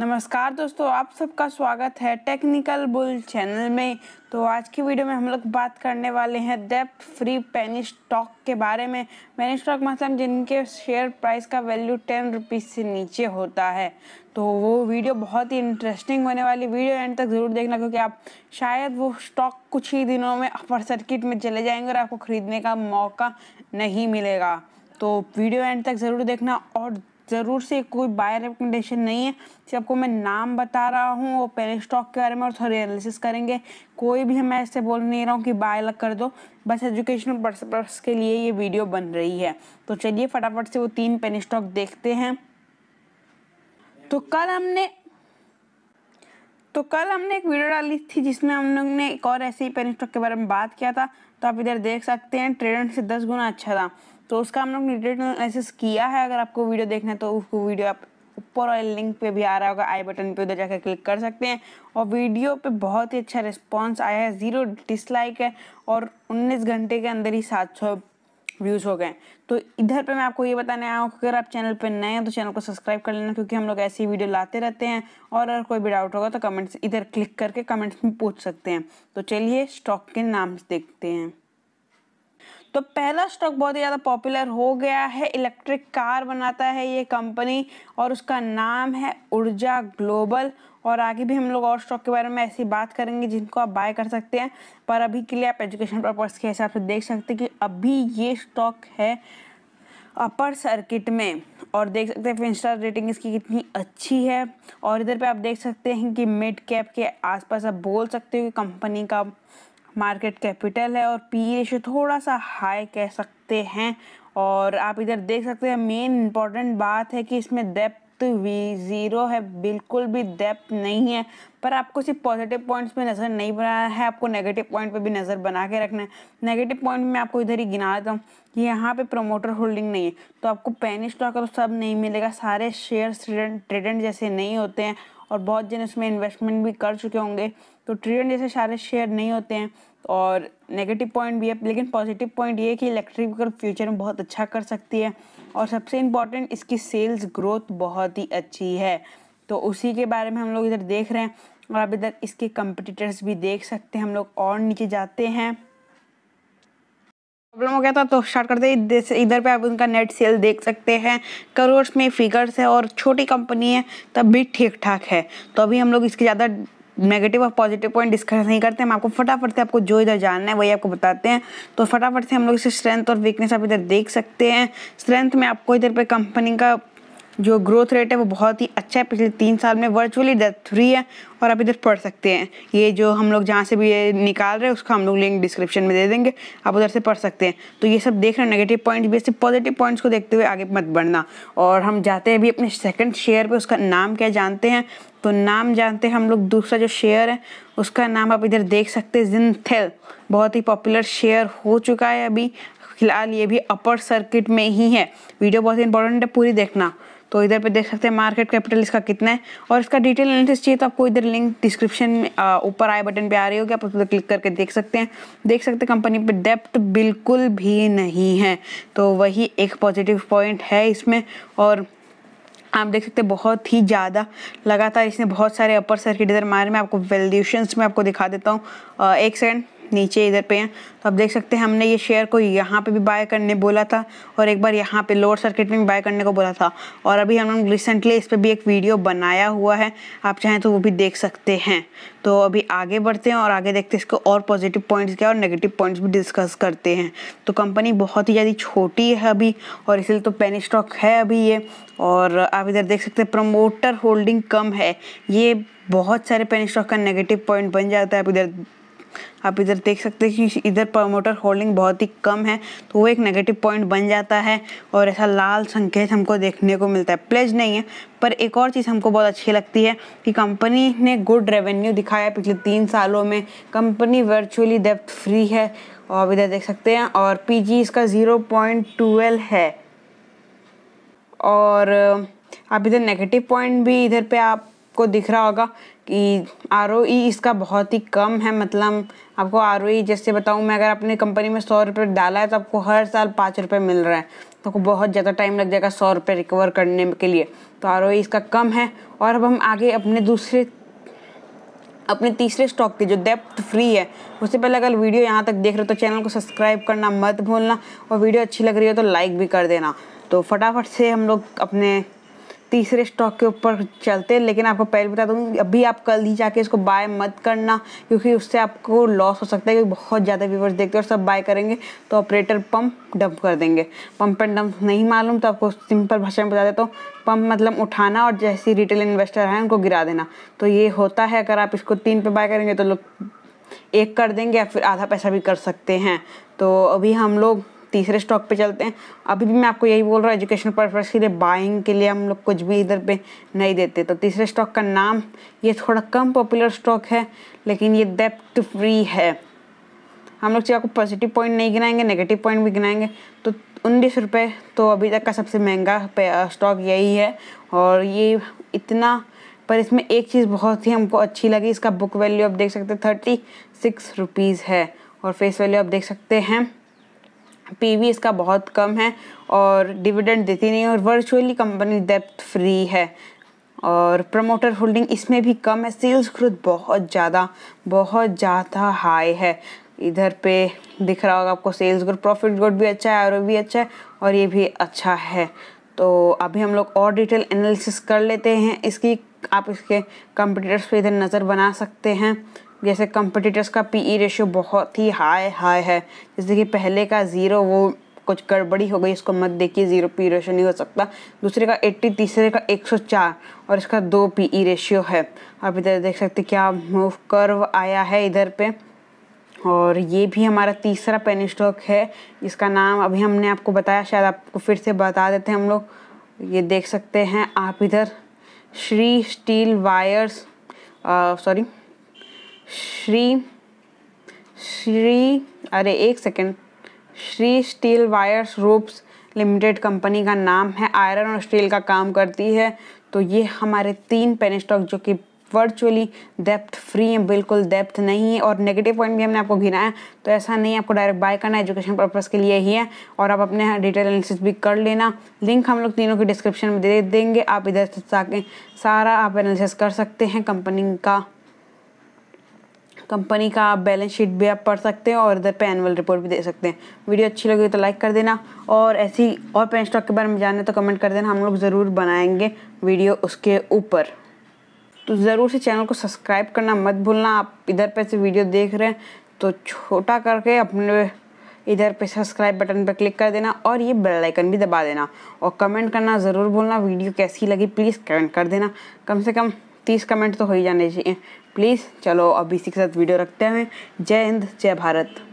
नमस्कार दोस्तों आप सबका स्वागत है टेक्निकल बुल चैनल में तो आज की वीडियो में हम लोग बात करने वाले हैं डेप्थ फ्री पेनी स्टॉक के बारे में पेनी स्टॉक मतलब जिनके शेयर प्राइस का वैल्यू टेन रुपीज़ से नीचे होता है तो वो वीडियो बहुत ही इंटरेस्टिंग होने वाली वीडियो एंड तक ज़रूर देखना क्योंकि आप शायद वो स्टॉक कुछ ही दिनों में अपर सर्किट में चले जाएंगे और आपको ख़रीदने का मौका नहीं मिलेगा तो वीडियो एंड तक ज़रूर देखना और ज़रूर से कोई बाय रिकमेंडेशन नहीं है सिर्फ आपको मैं नाम बता रहा हूँ और पहले स्टॉक के बारे में और थोड़ी एनालिसिस करेंगे कोई भी मैं ऐसे बोल नहीं रहा हूँ कि बाय अलग कर दो बस एजुकेशनल पर्पस के लिए ये वीडियो बन रही है तो चलिए फटाफट से वो तीन पेन स्टॉक देखते हैं तो कल हमने तो कल हमने एक वीडियो डाली थी जिसमें हम लोग ने एक और ऐसे ही पेन स्टॉक के बारे में बात किया था तो आप इधर देख सकते हैं ट्रेड से दस गुना अच्छा था तो उसका हम लोग नीडेड एनालिसिस किया है अगर आपको वीडियो देखना है तो उसको वीडियो आप ऊपर वाले लिंक पे भी आ रहा होगा आई बटन पे उधर जाकर क्लिक कर सकते हैं और वीडियो पे बहुत ही अच्छा रिस्पांस आया है ज़ीरो डिसलाइक है और 19 घंटे के अंदर ही 700 व्यूज़ हो गए तो इधर पे मैं आपको ये बताने आया हूँ अगर आप चैनल पे नए हैं तो चैनल को सब्सक्राइब कर लेना क्योंकि हम लोग ऐसी वीडियो लाते रहते हैं और अगर कोई भी डाउट होगा तो कमेंट्स इधर क्लिक करके कमेंट्स में पूछ सकते हैं तो चलिए स्टॉक के नाम देखते हैं तो पहला स्टॉक बहुत ही ज़्यादा पॉपुलर हो गया है इलेक्ट्रिक कार बनाता है ये कंपनी और उसका नाम है ऊर्जा ग्लोबल और आगे भी हम लोग और स्टॉक के बारे में ऐसी बात करेंगे जिनको आप बाय कर सकते हैं पर अभी के लिए आप एजुकेशन पर्पज़ के हिसाब से देख सकते हैं कि अभी ये स्टॉक है अपर सर्किट में और देख सकते हैं फिर रेटिंग इसकी कितनी अच्छी है और इधर पे आप देख सकते हैं कि मिड कैप के आसपास आप बोल सकते हो कि कंपनी का मार्केट कैपिटल है और पी रेशो e थोड़ा सा हाई कह सकते हैं और आप इधर देख सकते हैं मेन इम्पॉर्टेंट बात है कि इसमें डेप्थ वी ज़ीरो है बिल्कुल भी डेप्थ नहीं है पर आपको सिर्फ पॉजिटिव पॉइंट्स पे नज़र नहीं बना है आपको नेगेटिव पॉइंट पे भी नज़र बना के रखना है नेगेटिव पॉइंट में आपको इधर ही गिना देता हूँ कि यहाँ पे प्रमोटर होल्डिंग नहीं है तो आपको पेनी स्टॉक और सब नहीं मिलेगा सारे शेयर ट्रेडेंट जैसे नहीं होते हैं और बहुत जन उसमें इन्वेस्टमेंट भी कर चुके होंगे तो ट्रिलियन जैसे सारे शेयर नहीं होते हैं और नेगेटिव पॉइंट भी है लेकिन पॉजिटिव पॉइंट ये है कि व्हीकल फ्यूचर में बहुत अच्छा कर सकती है और सबसे इम्पॉर्टेंट इसकी सेल्स ग्रोथ बहुत ही अच्छी है तो उसी के बारे में हम लोग इधर देख रहे हैं और अब इधर इसके कंपटीटर्स भी देख सकते हैं हम लोग और नीचे जाते हैं प्रॉब्लम हो गया था तो स्टार्ट करते हैं इधर पे आप उनका नेट सेल देख सकते हैं करोड़ में फिगर्स है और छोटी कंपनी है तब भी ठीक ठाक है तो अभी हम लोग इसके ज़्यादा नेगेटिव और पॉजिटिव पॉइंट डिस्कस नहीं करते हम आपको फटाफट से आपको जो इधर जानना है वही आपको बताते हैं तो फटाफट से हम लोग इसे स्ट्रेंथ और वीकनेस आप इधर देख सकते हैं स्ट्रेंथ में आपको इधर पे कंपनी का जो ग्रोथ रेट है वो बहुत ही अच्छा है पिछले तीन साल में वर्चुअली डेथ फ्री है और आप इधर पढ़ सकते हैं ये जो हम लोग जहाँ से भी ये निकाल रहे हैं उसका हम लोग लिंक डिस्क्रिप्शन में दे देंगे आप उधर से पढ़ सकते हैं तो ये सब देख रहे हैं नेगेटिव पॉइंट्स भी ऐसे पॉजिटिव पॉइंट्स को देखते हुए आगे मत बढ़ना और हम जाते हैं अभी अपने सेकेंड शेयर पर उसका नाम क्या जानते हैं तो नाम जानते हैं हम लोग दूसरा जो शेयर है उसका नाम आप इधर देख सकते हैं जिनथेल बहुत ही पॉपुलर शेयर हो चुका है अभी फिलहाल ये भी अपर सर्किट में ही है वीडियो बहुत इंपॉर्टेंट है पूरी देखना तो इधर पे देख सकते हैं मार्केट कैपिटल इसका कितना है और इसका डिटेल एनालिसिस चाहिए तो आपको इधर लिंक डिस्क्रिप्शन में ऊपर आई बटन पे आ रही होगी आप उधर क्लिक करके देख सकते हैं देख सकते हैं कंपनी पे डेप्ट बिल्कुल भी नहीं है तो वही एक पॉजिटिव पॉइंट है इसमें और आप देख सकते हैं बहुत ही ज़्यादा लगातार इसने बहुत सारे अपर सर्किट इधर मारे मैं आपको वैल्यूशंस में आपको दिखा देता हूँ एक सेकेंड नीचे इधर पे हैं तो आप देख सकते हैं हमने ये शेयर को यहाँ पे भी बाय करने बोला था और एक बार यहाँ पे लोअर सर्किट में भी बाय करने को बोला था और अभी हम रिसेंटली इस पर भी एक वीडियो बनाया हुआ है आप चाहें तो वो भी देख सकते हैं तो अभी आगे बढ़ते हैं और आगे देखते हैं इसको और पॉजिटिव पॉइंट्स क्या और नेगेटिव पॉइंट्स भी डिस्कस करते हैं तो कंपनी बहुत ही ज़्यादा छोटी है अभी और इसलिए तो पेनी स्टॉक है अभी ये और आप इधर देख सकते हैं प्रमोटर होल्डिंग कम है ये बहुत सारे पेनी स्टॉक का नेगेटिव पॉइंट बन जाता है आप इधर आप इधर देख सकते हैं कि इधर प्रमोटर होल्डिंग बहुत ही कम है तो वो एक नेगेटिव पॉइंट बन जाता है और ऐसा लाल संकेत हमको देखने को मिलता है प्लेज नहीं है पर एक और चीज़ हमको बहुत अच्छी लगती है कि कंपनी ने गुड रेवेन्यू दिखाया पिछले तीन सालों में कंपनी वर्चुअली डेप्थ फ्री है और आप इधर देख सकते हैं और पी इसका ज़ीरो है और आप इधर नेगेटिव पॉइंट भी इधर पर आप आपको दिख रहा होगा कि आर e इसका बहुत ही कम है मतलब आपको आर e जैसे बताऊँ मैं अगर अपने कंपनी में सौ रुपये डाला है तो आपको हर साल पाँच रुपये मिल रहा है तो आपको बहुत ज़्यादा टाइम लग जाएगा सौ रुपये रिकवर करने के लिए तो आर e इसका कम है और अब हम आगे अपने दूसरे अपने तीसरे स्टॉक की जो डेप्थ फ्री है उससे पहले अगर वीडियो यहाँ तक देख रहे हो तो चैनल को सब्सक्राइब करना मत भूलना और वीडियो अच्छी लग रही हो तो लाइक भी कर देना तो फटाफट से हम लोग अपने तीसरे स्टॉक के ऊपर चलते हैं लेकिन आपको पहले बता दूँ अभी आप कल ही जाके इसको बाय मत करना क्योंकि उससे आपको लॉस हो सकता है क्योंकि बहुत ज़्यादा व्यूवर्स देखते हैं और सब बाय करेंगे तो ऑपरेटर पम्प डंप कर देंगे पम्प एंड डंप नहीं मालूम तो आपको सिंपल भाषा में बता देता हूँ पम्प मतलब उठाना और जैसे रिटेल इन्वेस्टर हैं उनको गिरा देना तो ये होता है अगर आप इसको तीन पर बाय करेंगे तो लोग एक कर देंगे या फिर आधा पैसा भी कर सकते हैं तो अभी हम लोग तीसरे स्टॉक पे चलते हैं अभी भी मैं आपको यही बोल रहा हूँ एजुकेशन पर्पज़ के लिए बाइंग के लिए हम लोग कुछ भी इधर पे नहीं देते तो तीसरे स्टॉक का नाम ये थोड़ा कम पॉपुलर स्टॉक है लेकिन ये डेप्ट फ्री है हम लोग चाहे आपको पॉजिटिव पॉइंट नहीं गिनाएंगे नेगेटिव पॉइंट भी गिनाएंगे तो उन्नीस रुपये तो अभी तक का सबसे महंगा स्टॉक यही है और ये इतना पर इसमें एक चीज़ बहुत ही हमको अच्छी लगी इसका बुक वैल्यू आप देख सकते हैं थर्टी सिक्स रुपीज़ है और फेस वैल्यू आप देख सकते हैं वी इसका बहुत कम है और डिविडेंड देती नहीं और वर्चुअली कंपनी डेप्थ फ्री है और प्रमोटर होल्डिंग इसमें भी कम है सेल्स ग्रोथ बहुत ज़्यादा बहुत ज़्यादा हाई है इधर पे दिख रहा होगा आपको सेल्स ग्रोथ प्रॉफिट ग्रोथ भी अच्छा है आर भी अच्छा है और ये भी अच्छा है तो अभी हम लोग और डिटेल एनालिसिस कर लेते हैं इसकी आप इसके कंप्यूटर्स पे इधर नज़र बना सकते हैं जैसे कंपटीटर्स का पी ई रेशियो बहुत ही हाई हाई है जैसे कि पहले का ज़ीरो वो कुछ गड़बड़ी हो गई इसको मत देखिए ज़ीरो पी रेशियो नहीं हो सकता दूसरे का एट्टी तीसरे का एक सौ चार और इसका दो पी ई रेशियो है आप इधर देख सकते क्या मूव कर्व आया है इधर पे और ये भी हमारा तीसरा पेन स्टॉक है इसका नाम अभी हमने आपको बताया शायद आपको फिर से बता देते हैं हम लोग ये देख सकते हैं आप इधर Shri steel wires sorry Shri Shri अरे एक second Shri steel wires ropes limited company का नाम है आयरन और स्टील का काम करती है तो ये हमारे तीन पेन स्टॉक जो कि वर्चुअली डेप्थ फ्री है बिल्कुल डेप्थ नहीं है और नेगेटिव पॉइंट भी हमने आपको घिना है तो ऐसा नहीं आपको डायरेक्ट बाय करना एजुकेशन पर्पस के लिए ही है और आप अपने डिटेल एनालिसिस भी कर लेना लिंक हम लोग तीनों की डिस्क्रिप्शन में दे देंगे आप इधर से सारा आप एनालिसिस कर सकते हैं कंपनी का कंपनी का बैलेंस शीट भी आप पढ़ सकते हैं और इधर पे एनुअल रिपोर्ट भी दे सकते हैं वीडियो अच्छी लगी तो लाइक कर देना और ऐसी और पेन स्टॉक के बारे में जानना तो कमेंट कर देना हम लोग ज़रूर बनाएंगे वीडियो उसके ऊपर तो ज़रूर से चैनल को सब्सक्राइब करना मत भूलना आप इधर पे से वीडियो देख रहे हैं तो छोटा करके अपने इधर पे सब्सक्राइब बटन पर क्लिक कर देना और ये बेल आइकन भी दबा देना और कमेंट करना ज़रूर भूलना वीडियो कैसी लगी प्लीज़ कमेंट कर देना कम से कम तीस कमेंट तो हो ही जाने चाहिए प्लीज़ चलो अब इसी के साथ वीडियो रखते हैं जय हिंद जय भारत